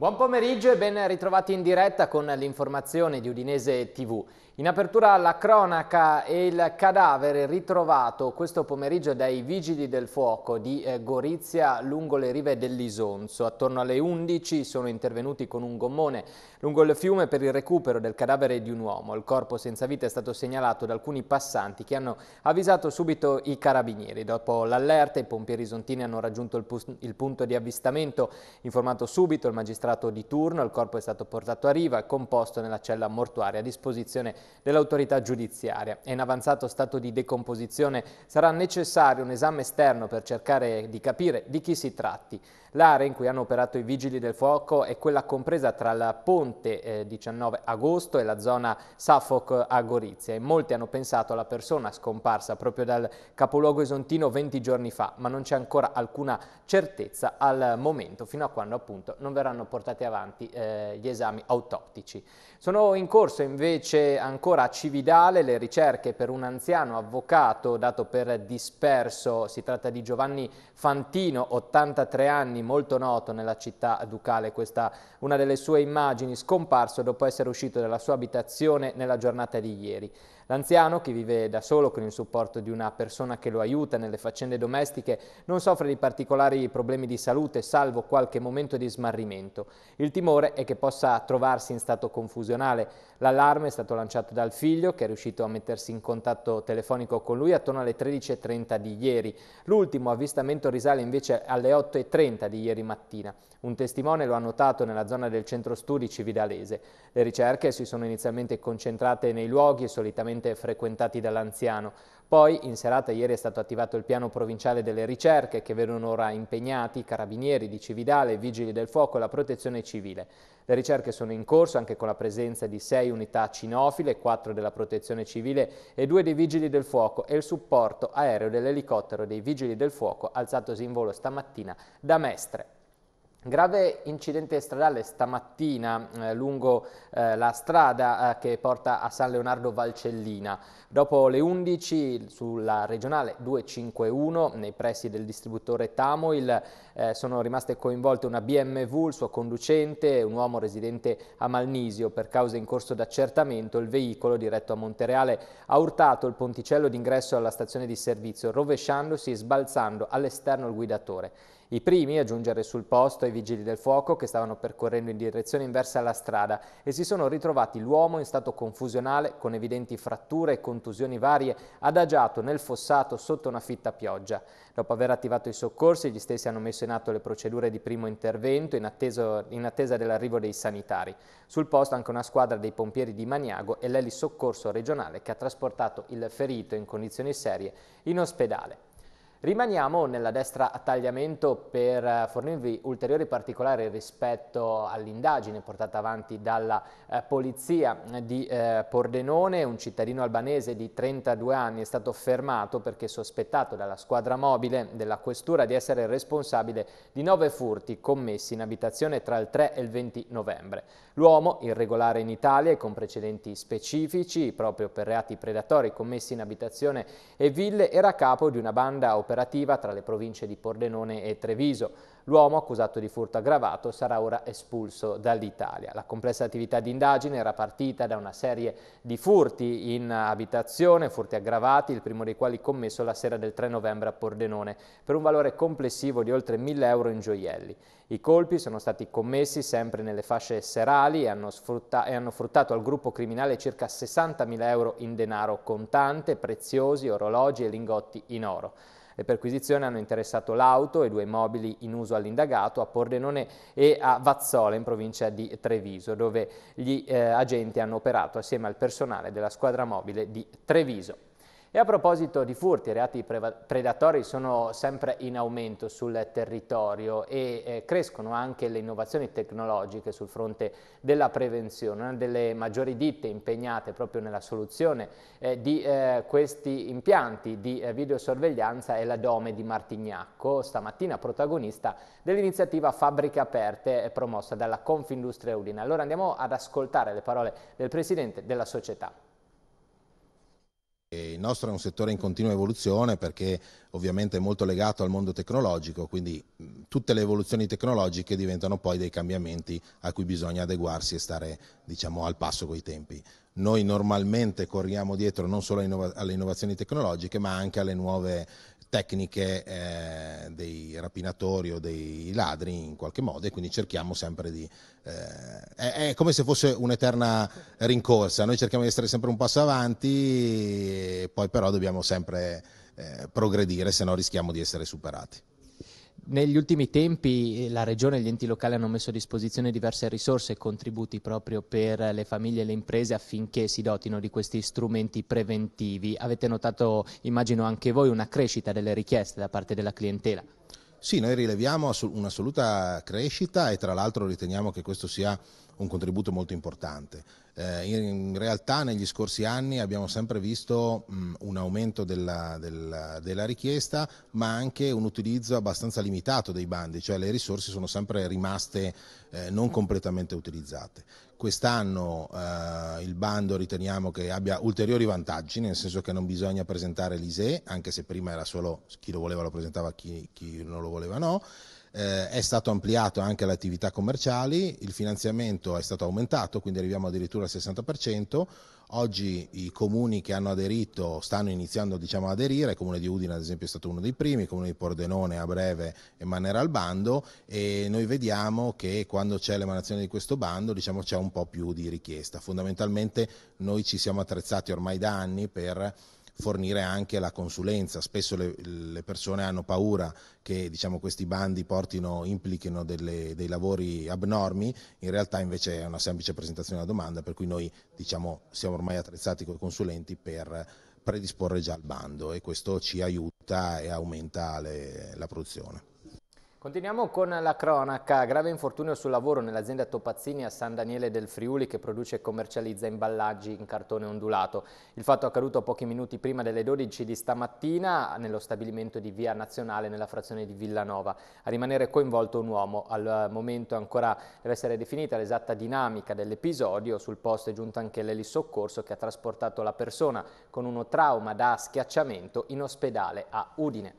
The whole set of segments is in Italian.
Buon pomeriggio e ben ritrovati in diretta con l'informazione di Udinese TV. In apertura la cronaca e il cadavere ritrovato questo pomeriggio dai vigili del fuoco di eh, Gorizia lungo le rive dell'Isonzo. Attorno alle 11 sono intervenuti con un gommone lungo il fiume per il recupero del cadavere di un uomo. Il corpo senza vita è stato segnalato da alcuni passanti che hanno avvisato subito i carabinieri. Dopo l'allerta i pompieri isontini hanno raggiunto il, il punto di avvistamento, informato subito il magistrato magistrato di turno, il corpo è stato portato a riva e composto nella cella mortuaria a disposizione dell'autorità giudiziaria. È in avanzato stato di decomposizione, sarà necessario un esame esterno per cercare di capire di chi si tratti. L'area in cui hanno operato i vigili del fuoco è quella compresa tra la ponte eh, 19 agosto e la zona Suffolk a Gorizia e molti hanno pensato alla persona scomparsa proprio dal capoluogo esontino 20 giorni fa, ma non c'è ancora alcuna certezza al momento fino a quando appunto non verranno portati portati avanti eh, gli esami autoptici. Sono in corso invece ancora a Cividale le ricerche per un anziano avvocato dato per disperso, si tratta di Giovanni Fantino, 83 anni, molto noto nella città ducale, questa una delle sue immagini, scomparso dopo essere uscito dalla sua abitazione nella giornata di ieri. L'anziano, che vive da solo con il supporto di una persona che lo aiuta nelle faccende domestiche, non soffre di particolari problemi di salute, salvo qualche momento di smarrimento. Il timore è che possa trovarsi in stato confusionale. L'allarme è stato lanciato dal figlio, che è riuscito a mettersi in contatto telefonico con lui attorno alle 13.30 di ieri. L'ultimo avvistamento risale invece alle 8.30 di ieri mattina. Un testimone lo ha notato nella zona del centro studi cividalese. Le ricerche si sono inizialmente concentrate nei luoghi e solitamente maggiormente frequentati dall'anziano. Poi in serata ieri è stato attivato il piano provinciale delle ricerche che vedono ora impegnati i carabinieri di Cividale, i vigili del fuoco e la protezione civile. Le ricerche sono in corso anche con la presenza di sei unità cinofile, quattro della protezione civile e due dei vigili del fuoco e il supporto aereo dell'elicottero dei vigili del fuoco alzatosi in volo stamattina da Mestre. Grave incidente stradale stamattina eh, lungo eh, la strada eh, che porta a San Leonardo Valcellina. Dopo le 11 sulla regionale 251 nei pressi del distributore Tamoil eh, sono rimaste coinvolte una BMW, il suo conducente, un uomo residente a Malnisio. Per cause in corso d'accertamento il veicolo diretto a Montereale ha urtato il ponticello d'ingresso alla stazione di servizio rovesciandosi e sbalzando all'esterno il guidatore. I primi a giungere sul posto i vigili del fuoco che stavano percorrendo in direzione inversa alla strada e si sono ritrovati l'uomo in stato confusionale con evidenti fratture e contusioni varie adagiato nel fossato sotto una fitta pioggia. Dopo aver attivato i soccorsi gli stessi hanno messo in atto le procedure di primo intervento in, atteso, in attesa dell'arrivo dei sanitari. Sul posto anche una squadra dei pompieri di Maniago e l'elisoccorso regionale che ha trasportato il ferito in condizioni serie in ospedale. Rimaniamo nella destra a tagliamento per eh, fornirvi ulteriori particolari rispetto all'indagine portata avanti dalla eh, polizia di eh, Pordenone. Un cittadino albanese di 32 anni è stato fermato perché sospettato dalla squadra mobile della questura di essere responsabile di nove furti commessi in abitazione tra il 3 e il 20 novembre. L'uomo, irregolare in Italia e con precedenti specifici proprio per reati predatori commessi in abitazione e ville, era capo di una banda operativa operativa tra le province di Pordenone e Treviso. L'uomo, accusato di furto aggravato, sarà ora espulso dall'Italia. La complessa attività di indagine era partita da una serie di furti in abitazione, furti aggravati, il primo dei quali commesso la sera del 3 novembre a Pordenone, per un valore complessivo di oltre 1000 euro in gioielli. I colpi sono stati commessi sempre nelle fasce serali e hanno, sfrutta e hanno fruttato al gruppo criminale circa 60.000 euro in denaro contante, preziosi, orologi e lingotti in oro. Le perquisizioni hanno interessato l'auto e due mobili in uso all'indagato a Pordenone e a Vazzola in provincia di Treviso, dove gli eh, agenti hanno operato assieme al personale della squadra mobile di Treviso. E a proposito di furti, i reati predatori sono sempre in aumento sul territorio e eh, crescono anche le innovazioni tecnologiche sul fronte della prevenzione. Una delle maggiori ditte impegnate proprio nella soluzione eh, di eh, questi impianti di eh, videosorveglianza è la Dome di Martignacco, stamattina protagonista dell'iniziativa Fabbriche Aperte eh, promossa dalla Confindustria Udine. Allora andiamo ad ascoltare le parole del presidente della società. Il nostro è un settore in continua evoluzione perché ovviamente è molto legato al mondo tecnologico, quindi tutte le evoluzioni tecnologiche diventano poi dei cambiamenti a cui bisogna adeguarsi e stare diciamo, al passo coi tempi. Noi normalmente corriamo dietro non solo alle innovazioni tecnologiche ma anche alle nuove tecniche eh, dei rapinatori o dei ladri in qualche modo e quindi cerchiamo sempre di... Eh, è, è, come se fosse un'eterna rincorsa, noi cerchiamo di essere sempre un passo avanti, poi però dobbiamo sempre eh, progredire, se no rischiamo di essere superati negli ultimi tempi eh, la Regione e gli enti locali hanno messo a disposizione diverse risorse e contributi proprio per le famiglie e le imprese affinché si dotino di questi strumenti preventivi. Avete notato, immagino anche voi, una crescita delle richieste da parte della clientela? Sì, noi rileviamo un'assoluta crescita e tra l'altro riteniamo che questo sia un contributo molto importante. Eh, in, realtà negli scorsi anni abbiamo sempre visto mh, un aumento della, della, della, richiesta, ma anche un utilizzo abbastanza limitato dei bandi, cioè le risorse sono sempre rimaste eh, non completamente utilizzate. Quest'anno eh, il bando riteniamo che abbia ulteriori vantaggi, nel senso che non bisogna presentare l'ISE, anche se prima era solo chi lo voleva lo presentava, chi, chi non lo voleva no eh, è stato ampliato anche alle attività commerciali, il finanziamento è stato aumentato, quindi arriviamo addirittura al 60%. Oggi i comuni che hanno aderito stanno iniziando diciamo, ad aderire, il comune di Udine ad esempio è stato uno dei primi, il comune di Pordenone a breve emanerà il bando e noi vediamo che quando c'è l'emanazione di questo bando diciamo, c'è un po' più di richiesta. Fondamentalmente noi ci siamo attrezzati ormai da anni per fornire anche la consulenza. Spesso le, le persone hanno paura che diciamo, questi bandi portino, implichino delle, dei lavori abnormi, in realtà invece è una semplice presentazione della domanda, per cui noi diciamo, siamo ormai attrezzati con i consulenti per predisporre già il bando e questo ci aiuta e aumenta le, la produzione. Continuiamo con la cronaca. Grave infortunio sul lavoro nell'azienda Topazzini a San Daniele del Friuli che produce e commercializza imballaggi in cartone ondulato. Il fatto è accaduto pochi minuti prima delle 12 di stamattina nello stabilimento di Via Nazionale nella frazione di Villanova. A rimanere coinvolto un uomo. Al momento ancora deve essere definita l'esatta dinamica dell'episodio. Sul posto è giunto anche l'elisoccorso che ha trasportato la persona con uno trauma da schiacciamento in ospedale a Udine.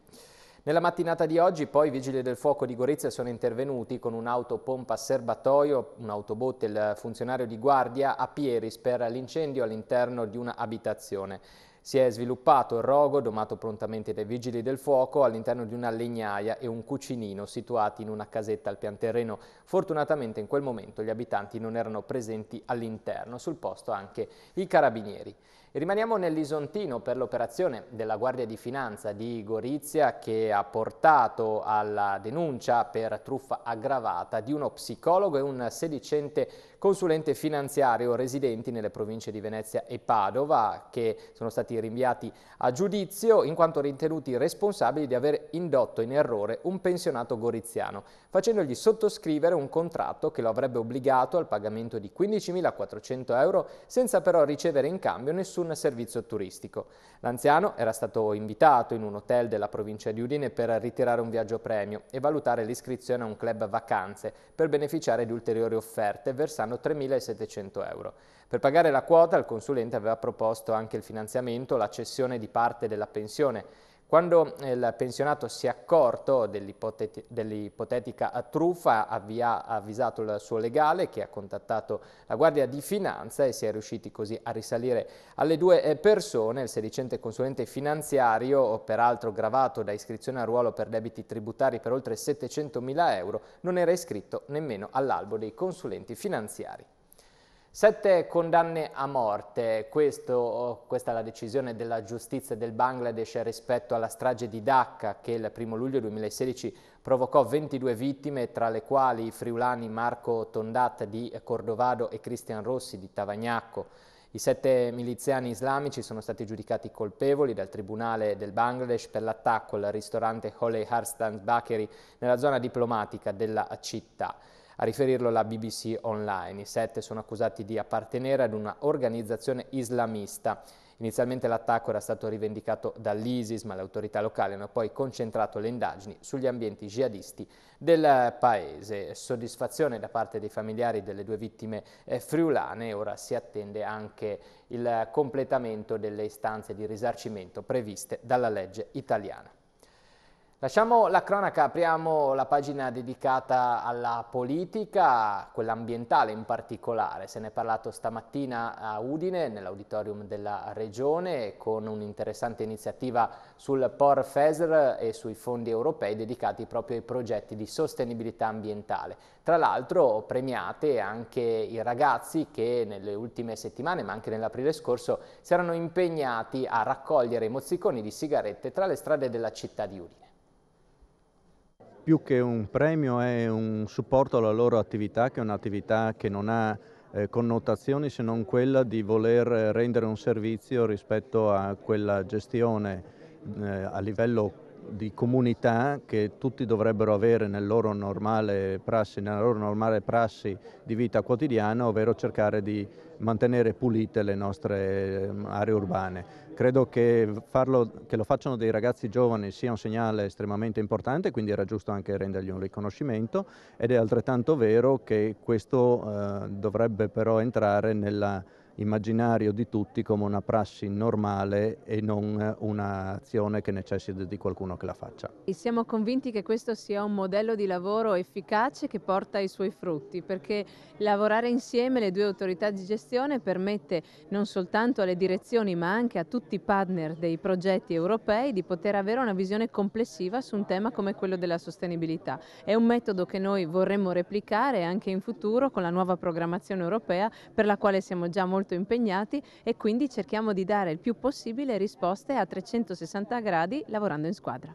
Nella mattinata di oggi poi i vigili del fuoco di Gorizia sono intervenuti con un'autopompa serbatoio, un autobotte e il funzionario di guardia a Pieris per l'incendio all'interno di un'abitazione. Si è sviluppato il rogo, domato prontamente dai vigili del fuoco, all'interno di una legnaia e un cucinino situati in una casetta al pian terreno. Fortunatamente in quel momento gli abitanti non erano presenti all'interno, sul posto anche i carabinieri. Rimaniamo nell'Isontino per l'operazione della Guardia di Finanza di Gorizia che ha portato alla denuncia per truffa aggravata di uno psicologo e un sedicente consulente finanziario residenti nelle province di Venezia e Padova che sono stati rinviati a giudizio in quanto ritenuti responsabili di aver indotto in errore un pensionato goriziano facendogli sottoscrivere un contratto che lo avrebbe obbligato al pagamento di 15.400 euro senza però ricevere in cambio nessun servizio turistico. L'anziano era stato invitato in un hotel della provincia di Udine per ritirare un viaggio premio e valutare l'iscrizione a un club vacanze per beneficiare di ulteriori offerte versando saranno 3.700 euro. Per pagare la quota il consulente aveva proposto anche il finanziamento, la cessione di parte della pensione quando eh, il pensionato si è accorto dell'ipotetica truffa ha avvisato il suo legale che ha contattato la Guardia di Finanza e si è riusciti così a risalire alle due eh, persone. Il sedicente consulente finanziario, peraltro gravato da iscrizione a ruolo per debiti tributari per oltre 700 mila euro, non era iscritto nemmeno all'albo dei consulenti finanziari. Sette condanne a morte, Questo, oh, questa è la decisione della giustizia del Bangladesh rispetto alla strage di Dhaka che il 1 luglio 2016 provocò 22 vittime tra le quali i friulani Marco Tondat di Cordovado e Cristian Rossi di Tavagnacco. I sette miliziani islamici sono stati giudicati colpevoli dal tribunale del Bangladesh per l'attacco al ristorante Holey Harstan Bakery nella zona diplomatica della città. A riferirlo la BBC Online, i sette sono accusati di appartenere ad una organizzazione islamista. Inizialmente l'attacco era stato rivendicato dall'ISIS, ma le autorità locali hanno poi concentrato le indagini sugli ambienti jihadisti del paese. Soddisfazione da parte dei familiari delle due vittime eh, friulane, ora si attende anche il completamento delle istanze di risarcimento previste dalla legge italiana. Lasciamo la cronaca, apriamo la pagina dedicata alla politica, quella ambientale in particolare. Se ne è parlato stamattina a Udine, nell'auditorium della Regione, con un'interessante iniziativa sul POR FESR e sui fondi europei dedicati proprio ai progetti di sostenibilità ambientale. Tra l'altro premiate anche i ragazzi che nelle ultime settimane, ma anche nell'aprile scorso, si erano impegnati a raccogliere i mozziconi di sigarette tra le strade della città di Udine più che un premio è un supporto alla loro attività che è un'attività che non ha eh, connotazioni se non quella di voler eh, rendere un servizio rispetto a quella gestione eh, a livello di comunità che tutti dovrebbero avere nel loro prassi, nella loro normale prassi di vita quotidiana, ovvero cercare di mantenere pulite le nostre ehm, aree urbane. Credo che, farlo, che lo facciano dei ragazzi giovani sia un segnale estremamente importante, quindi era giusto anche rendergli un riconoscimento ed è altrettanto vero che questo eh, dovrebbe però entrare nella immaginario di tutti come una prassi normale e non un'azione che necessita di qualcuno che la faccia. E siamo convinti che questo sia un modello di lavoro efficace che porta i suoi frutti, perché lavorare insieme le due autorità di gestione permette non soltanto alle direzioni ma anche a tutti i partner dei progetti europei di poter avere una visione complessiva su un tema come quello della sostenibilità. È un metodo che noi vorremmo replicare anche in futuro con la nuova programmazione europea per la quale siamo già molto molto impegnati e quindi cerchiamo di dare il più possibile risposte a 360 gradi lavorando in squadra.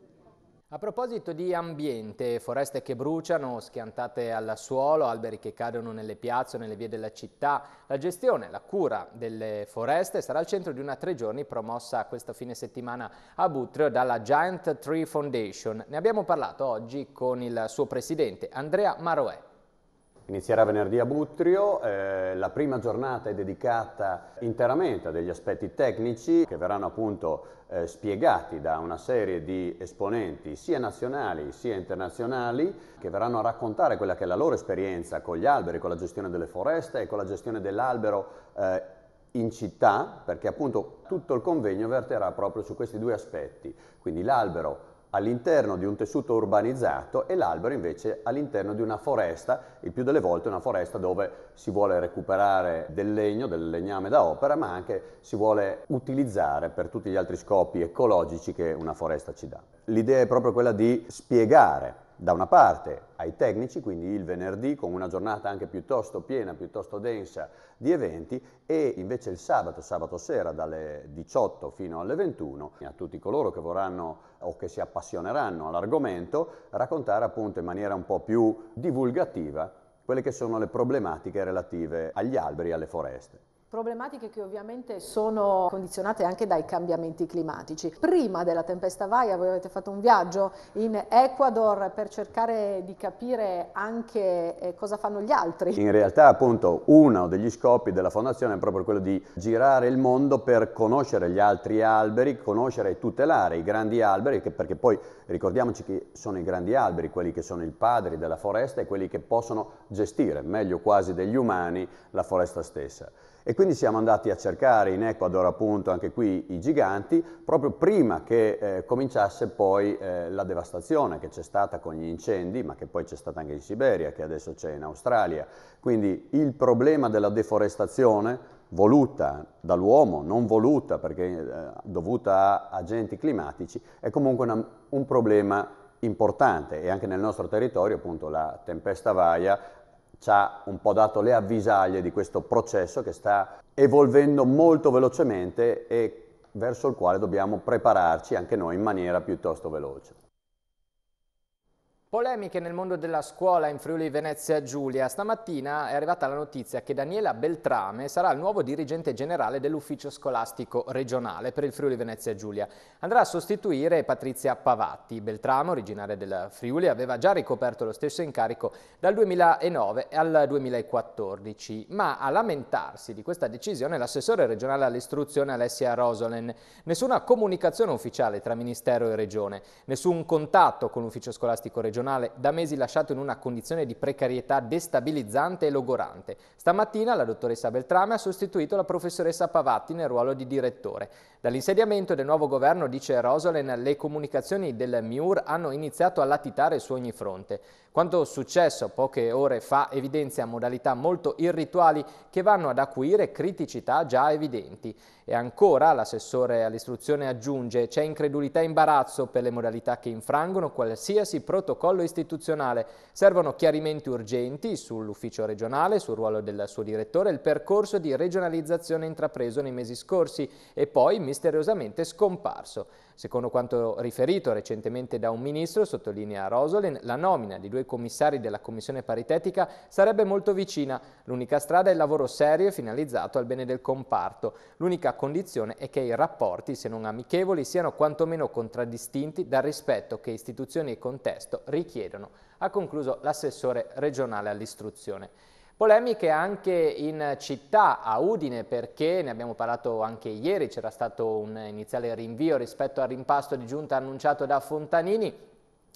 A proposito di ambiente, foreste che bruciano, schiantate al suolo, alberi che cadono nelle piazze o nelle vie della città, la gestione, la cura delle foreste sarà al centro di una tre giorni promossa questo fine settimana a Butrio dalla Giant Tree Foundation. Ne abbiamo parlato oggi con il suo presidente Andrea Maroè. Inizierà venerdì a Butrio, eh, la prima giornata è dedicata interamente a degli aspetti tecnici che verranno appunto eh, spiegati da una serie di esponenti sia nazionali sia internazionali che verranno a raccontare quella che è la loro esperienza con gli alberi, con la gestione delle foreste e con la gestione dell'albero eh, in città perché appunto tutto il convegno verterà proprio su questi due aspetti, quindi l'albero all'interno di un tessuto urbanizzato e l'albero invece all'interno di una foresta, il più delle volte una foresta dove si vuole recuperare del legno, del legname da opera, ma anche si vuole utilizzare per tutti gli altri scopi ecologici che una foresta ci dà. L'idea è proprio quella di spiegare da una parte ai tecnici, quindi il venerdì con una giornata anche piuttosto piena, piuttosto densa di eventi e invece il sabato, sabato sera dalle 18 fino alle 21 a tutti coloro che vorranno o che si appassioneranno all'argomento raccontare appunto in maniera un po' più divulgativa quelle che sono le problematiche relative agli alberi e alle foreste. Problematiche che ovviamente sono condizionate anche dai cambiamenti climatici. Prima della tempesta Vaia voi avete fatto un viaggio in Ecuador per cercare di capire anche eh, cosa fanno gli altri. In realtà appunto uno degli scopi della fondazione è proprio quello di girare il mondo per conoscere gli altri alberi, conoscere e tutelare i grandi alberi, perché poi ricordiamoci che sono i grandi alberi quelli che sono i padri della foresta e quelli che possono gestire meglio quasi degli umani la foresta stessa. E quindi siamo andati a cercare in Ecuador appunto anche qui i giganti, proprio prima che eh, cominciasse poi eh, la devastazione che c'è stata con gli incendi, ma che poi c'è stata anche in Siberia, che adesso c'è in Australia. Quindi il problema della deforestazione voluta dall'uomo, non voluta perché eh, dovuta a agenti climatici, è comunque una, un problema importante e anche nel nostro territorio appunto la tempesta Vaia ci ha un po' dato le avvisaglie di questo processo che sta evolvendo molto velocemente e verso il quale dobbiamo prepararci anche noi in maniera piuttosto veloce. Polemiche nel mondo della scuola in Friuli Venezia Giulia. Stamattina è arrivata la notizia che Daniela Beltrame sarà il nuovo dirigente generale dell'ufficio scolastico regionale per il Friuli Venezia Giulia. Andrà a sostituire Patrizia Pavatti. Beltrame, originaria del Friuli, aveva già ricoperto lo stesso incarico dal 2009 al 2014, ma a lamentarsi di questa decisione l'assessore regionale all'istruzione Alessia Rosolen. Nessuna comunicazione ufficiale tra Ministero e Regione, nessun contatto con l'ufficio scolastico regionale nazionale da mesi lasciato in una condizione di precarietà destabilizzante e logorante. Stamattina la dottoressa Beltrame ha sostituito la professoressa Pavatti nel ruolo di direttore. Dall'insediamento del nuovo governo, dice Rosolen, le comunicazioni del MIUR hanno iniziato a latitare su ogni fronte. Quanto successo poche ore fa evidenzia modalità molto irrituali che vanno ad acuire criticità già evidenti. E ancora, l'assessore all'istruzione aggiunge, c'è incredulità e imbarazzo per le modalità che infrangono qualsiasi protocollo istituzionale. Servono chiarimenti urgenti sull'ufficio regionale, sul ruolo del suo direttore, il percorso di regionalizzazione intrapreso nei mesi scorsi e poi misteriosamente scomparso. Secondo quanto riferito recentemente da un ministro, sottolinea Rosolin, la nomina di due commissari della commissione paritetica sarebbe molto vicina. L'unica strada è il lavoro serio e finalizzato al bene del comparto. L'unica condizione è che i rapporti, se non amichevoli, siano quantomeno contraddistinti dal rispetto che istituzioni e contesto richiedono, ha concluso l'assessore regionale all'istruzione. Polemiche anche in città, a Udine, perché ne abbiamo parlato anche ieri, c'era stato un iniziale rinvio rispetto al rimpasto di giunta annunciato da Fontanini,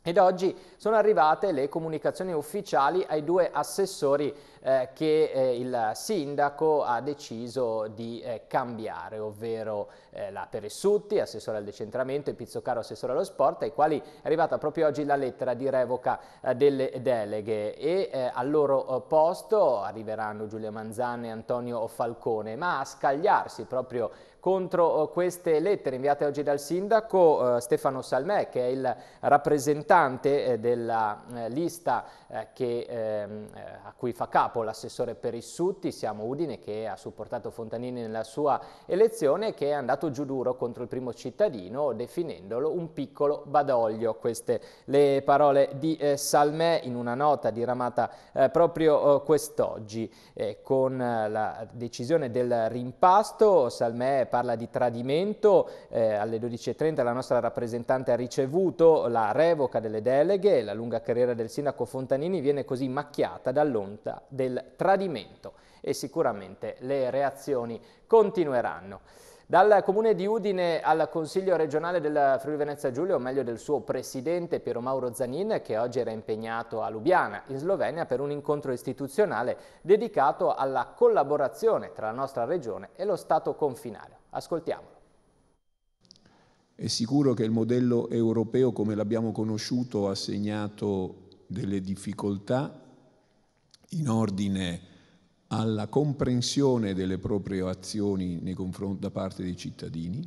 ed oggi sono arrivate le comunicazioni ufficiali ai due assessori eh, che eh, il sindaco ha deciso di eh, cambiare, ovvero eh, la Peressutti, assessore al decentramento, e Pizzocaro, assessore allo sport, ai quali è arrivata proprio oggi la lettera di revoca eh, delle deleghe e eh, al loro posto arriveranno Giulia Manzane e Antonio Falcone, ma a scagliarsi proprio contro eh, queste lettere inviate oggi dal sindaco eh, Stefano Salmè, che è il rappresentante eh, della eh, lista eh, che, ehm, eh, a cui fa capo l'assessore per i Sutti, siamo Udine, che ha supportato Fontanini nella sua elezione, che è andato giù duro contro il primo cittadino, definendolo un piccolo badoglio. Queste le parole di Salmè in una nota diramata proprio quest'oggi. con la decisione del rimpasto, Salmè parla di tradimento, eh, alle 12.30 la nostra rappresentante ha ricevuto la revoca delle deleghe e la lunga carriera del sindaco Fontanini viene così macchiata dall'onta del tradimento e sicuramente le reazioni continueranno. Dal comune di Udine al Consiglio regionale della Friuli Venezia Giulia, o meglio del suo presidente Piero Mauro Zanin, che oggi era impegnato a Lubiana, in Slovenia, per un incontro istituzionale dedicato alla collaborazione tra la nostra regione e lo Stato confinario. Ascoltiamolo. È sicuro che il modello europeo, come l'abbiamo conosciuto, ha segnato delle difficoltà in ordine alla comprensione delle proprie azioni da parte dei cittadini.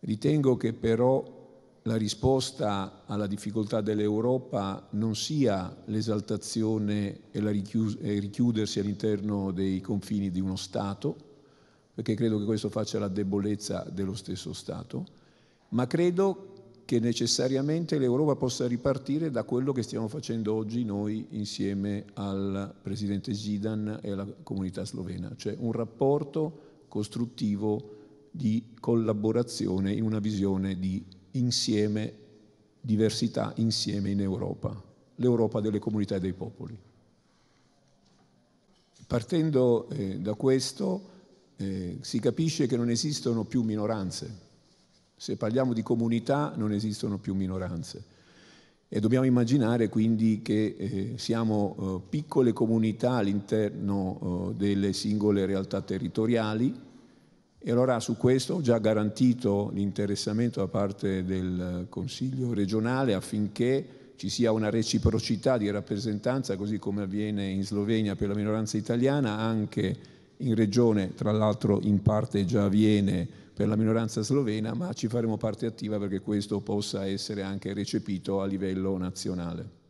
Ritengo che però la risposta alla difficoltà dell'Europa non sia l'esaltazione e, richiudersi all'interno dei confini di uno Stato, perché credo che questo faccia la debolezza dello stesso Stato, ma credo che necessariamente l'Europa possa ripartire da quello che stiamo facendo oggi noi insieme al Presidente Zidan e alla comunità slovena, cioè un rapporto costruttivo di collaborazione in una visione di insieme, diversità insieme in Europa, l'Europa delle comunità e dei popoli. Partendo eh, da questo, eh, si capisce che non esistono più minoranze. Se parliamo di comunità non esistono più minoranze. E dobbiamo immaginare quindi che eh, siamo eh, piccole comunità all'interno eh, delle singole realtà territoriali e allora su questo ho già garantito l'interessamento da parte del Consiglio regionale affinché ci sia una reciprocità di rappresentanza, così come avviene in Slovenia per la minoranza italiana, anche in regione, tra l'altro in parte già avviene per la minoranza slovena, ma ci faremo parte attiva perché questo possa essere anche recepito a livello nazionale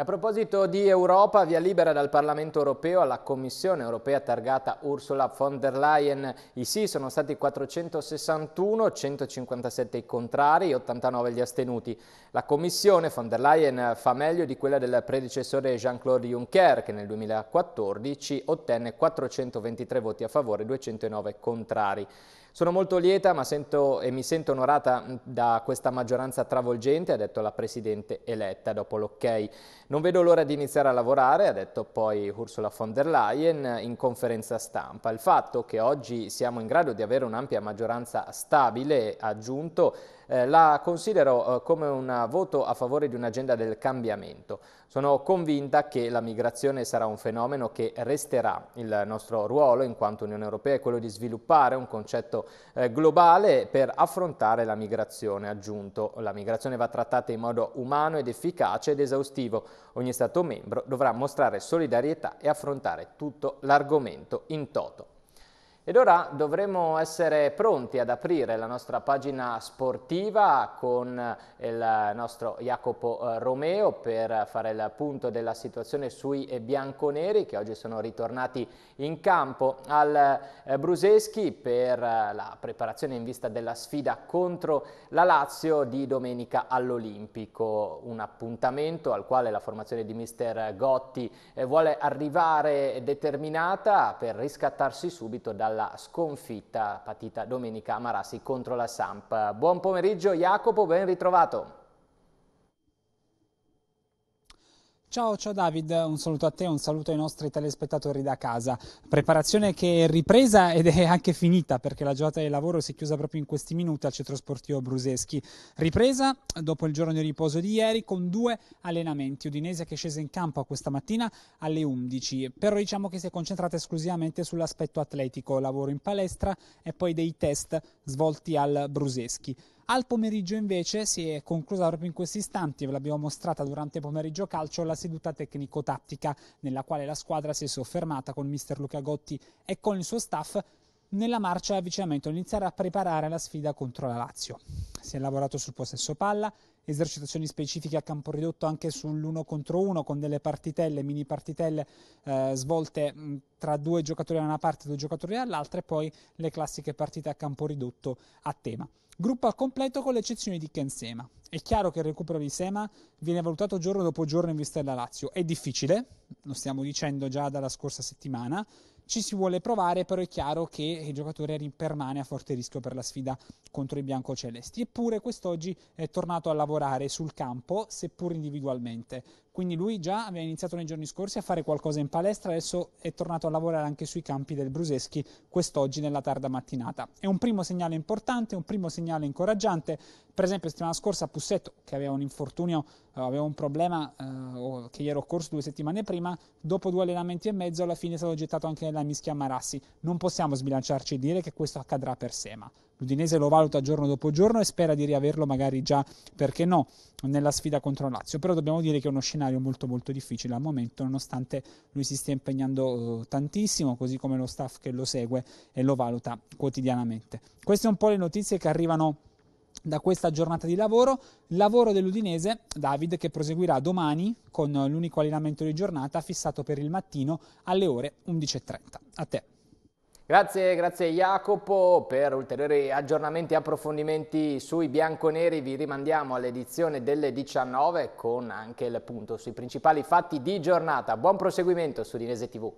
a proposito di Europa, via libera dal Parlamento europeo alla Commissione europea targata Ursula von der Leyen. I sì sono stati 461, 157 i contrari, 89 gli astenuti. La Commissione von der Leyen fa meglio di quella del predecessore Jean-Claude Juncker che nel 2014 ottenne 423 voti a favore e 209 contrari. Sono molto lieta ma sento, e mi sento onorata da questa maggioranza travolgente, ha detto la Presidente eletta dopo l'ok. Non vedo l'ora di iniziare a lavorare, ha detto poi Ursula von der Leyen in conferenza stampa. Il fatto che oggi siamo in grado di avere un'ampia maggioranza stabile, ha aggiunto, eh, la considero eh, come un voto a favore di un'agenda del cambiamento. Sono convinta che la migrazione sarà un fenomeno che resterà. Il nostro ruolo in quanto Unione Europea è quello di sviluppare un concetto eh, globale per affrontare la migrazione, aggiunto. La migrazione va trattata in modo umano ed efficace ed esaustivo. Ogni Stato membro dovrà mostrare solidarietà e affrontare tutto l'argomento in toto. Ed ora dovremo essere pronti ad aprire la nostra pagina sportiva con eh, il nostro Jacopo eh, Romeo per fare il punto della situazione sui bianconeri che oggi sono ritornati in campo al eh, Bruseschi per la preparazione in vista della sfida contro la Lazio di domenica all'Olimpico. Un appuntamento al quale la formazione di mister Gotti vuole arrivare determinata per riscattarsi subito dal alla sconfitta patita domenica a Marassi contro la Samp. Buon pomeriggio Jacopo, ben ritrovato. Ciao, ciao David, un saluto a te, un saluto ai nostri telespettatori da casa. Preparazione che è ripresa ed è anche finita perché la giornata di lavoro si è chiusa proprio in questi minuti al centro sportivo Bruseschi. Ripresa dopo il giorno di riposo di ieri con due allenamenti. Udinese che è scesa in campo questa mattina alle 11, però diciamo che si è concentrata esclusivamente sull'aspetto atletico, lavoro in palestra e poi dei test svolti al Bruseschi. Al pomeriggio invece si è conclusa proprio in questi istanti, ve l'abbiamo mostrata durante pomeriggio calcio, la seduta tecnico-tattica nella quale la squadra si è soffermata con mister Luca Gotti e con il suo staff nella marcia avvicinamento, iniziare a preparare la sfida contro la Lazio. Si è lavorato sul possesso palla, esercitazioni specifiche a campo ridotto anche sull'uno contro uno con delle partitelle, mini partitelle eh, svolte mh, tra due giocatori da una parte e due giocatori dall'altra e poi le classiche partite a campo ridotto a tema. Gruppo al completo con l'eccezione di Ken Sema. È chiaro che il recupero di Sema viene valutato giorno dopo giorno in vista della Lazio. È difficile, lo stiamo dicendo già dalla scorsa settimana, ci si vuole provare, però è chiaro che il giocatore permane a forte rischio per la sfida contro i biancocelesti. Eppure quest'oggi è tornato a lavorare sul campo, seppur individualmente. Quindi lui già aveva iniziato nei giorni scorsi a fare qualcosa in palestra, adesso è tornato a lavorare anche sui campi del Bruseschi quest'oggi nella tarda mattinata. È un primo segnale importante, un primo segnale incoraggiante. Per esempio, settimana scorsa Pussetto, che aveva un infortunio, eh, aveva un problema eh, che gli era occorso due settimane prima, dopo due allenamenti e mezzo alla fine è stato gettato anche nella mischia Marassi. Non possiamo sbilanciarci e dire che questo accadrà per Sema. L'Udinese lo valuta giorno dopo giorno e spera di riaverlo magari già, perché no, nella sfida contro Lazio. Però dobbiamo dire che è uno scenario scenario molto molto difficile al momento, nonostante lui si stia impegnando eh, tantissimo, così come lo staff che lo segue e lo valuta quotidianamente. Queste sono un po' le notizie che arrivano da questa giornata di lavoro. Lavoro dell'Udinese, David, che proseguirà domani con l'unico allenamento di giornata fissato per il mattino alle ore 11.30. A te. Grazie, grazie Jacopo. Per ulteriori aggiornamenti e approfondimenti sui bianconeri vi rimandiamo all'edizione delle 19 con anche il punto sui principali fatti di giornata. Buon proseguimento su Dinese TV.